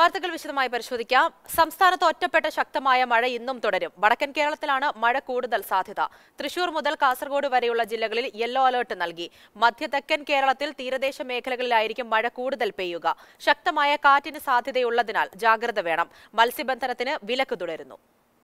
വാർത്തകൾ വിശദമായി പരിശോധിക്കാം സംസ്ഥാനത്ത് ഒറ്റപ്പെട്ട ശക്തമായ മഴ ഇന്നും തുടരും വടക്കൻ കേരളത്തിലാണ് മഴ കൂടുതൽ സാധ്യത തൃശൂർ മുതൽ കാസർഗോഡ് വരെയുള്ള ജില്ലകളിൽ യെല്ലോ അലേർട്ട് നൽകി മധ്യ തെക്കൻ കേരളത്തിൽ തീരദേശ മേഖലകളിലായിരിക്കും മഴ കൂടുതൽ പെയ്യുക ശക്തമായ കാറ്റിന് സാധ്യതയുള്ളതിനാൽ ജാഗ്രത വേണം മത്സ്യബന്ധനത്തിന് വിലക്ക് തുടരുന്നു